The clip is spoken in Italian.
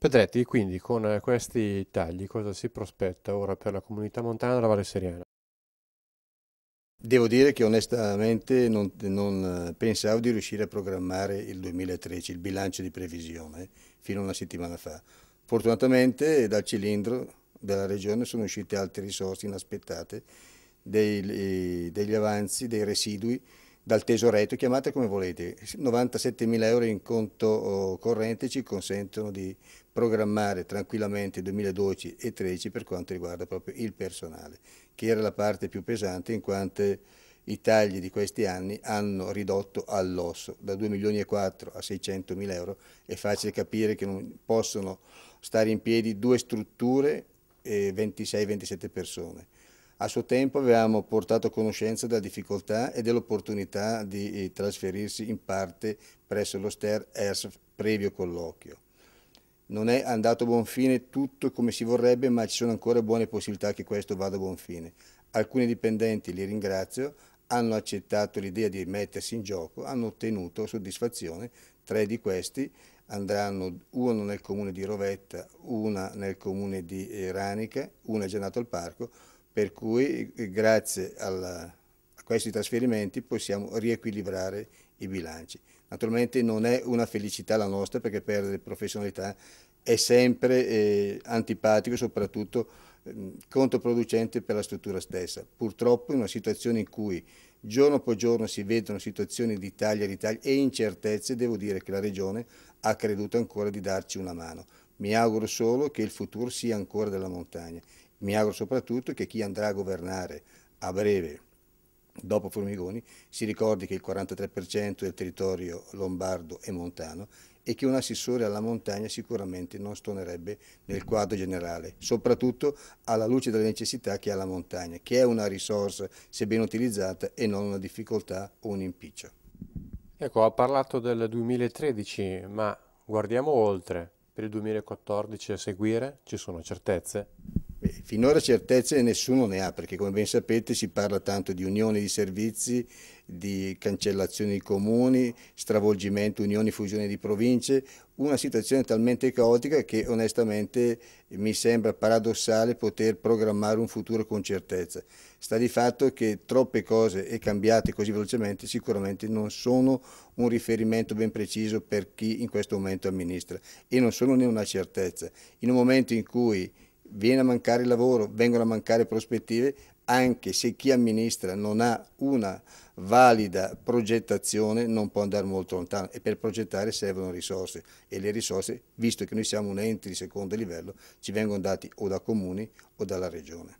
Pedretti, quindi con questi tagli cosa si prospetta ora per la comunità montana della Valle Seriana? Devo dire che onestamente non, non, eh, pensavo di riuscire a programmare il 2013, il bilancio di previsione, fino a una settimana fa. Fortunatamente dal cilindro della regione sono uscite altre risorse inaspettate, dei, eh, degli avanzi, dei residui dal tesoretto, chiamate come volete. 97 mila euro in conto oh, corrente ci consentono di programmare tranquillamente 2012 e 2013 per quanto riguarda proprio il personale, che era la parte più pesante in quanto i tagli di questi anni hanno ridotto all'osso da 2 milioni e 4 a 600 mila euro, è facile capire che non possono stare in piedi due strutture e 26-27 persone a suo tempo avevamo portato conoscenza della difficoltà e dell'opportunità di eh, trasferirsi in parte presso lo STER ERSF previo colloquio. Non è andato a buon fine tutto come si vorrebbe, ma ci sono ancora buone possibilità che questo vada a buon fine. Alcuni dipendenti, li ringrazio, hanno accettato l'idea di mettersi in gioco, hanno ottenuto soddisfazione. Tre di questi andranno uno nel comune di Rovetta, una nel comune di eh, Ranica, una è già nato al parco, per cui eh, grazie alla, a questi trasferimenti possiamo riequilibrare i bilanci. Naturalmente non è una felicità la nostra perché perdere professionalità è sempre eh, antipatico e soprattutto eh, controproducente per la struttura stessa. Purtroppo in una situazione in cui giorno per giorno si vedono situazioni di taglia, di taglia e incertezze, devo dire che la Regione ha creduto ancora di darci una mano. Mi auguro solo che il futuro sia ancora della montagna mi auguro soprattutto che chi andrà a governare a breve dopo Formigoni si ricordi che il 43% del territorio lombardo è montano e che un assessore alla montagna sicuramente non stonerebbe nel quadro generale, soprattutto alla luce delle necessità che ha la montagna, che è una risorsa se ben utilizzata e non una difficoltà o un impiccio. Ecco, ha parlato del 2013, ma guardiamo oltre. Per il 2014 a seguire ci sono certezze? Finora certezze nessuno ne ha perché come ben sapete si parla tanto di unioni di servizi, di cancellazione di comuni, stravolgimento, unioni, fusioni di province, una situazione talmente caotica che onestamente mi sembra paradossale poter programmare un futuro con certezza. Sta di fatto che troppe cose e cambiate così velocemente sicuramente non sono un riferimento ben preciso per chi in questo momento amministra e non sono né una certezza. In un momento in cui viene a mancare il lavoro, vengono a mancare prospettive, anche se chi amministra non ha una valida progettazione non può andare molto lontano e per progettare servono risorse e le risorse, visto che noi siamo un ente di secondo livello, ci vengono dati o da comuni o dalla regione.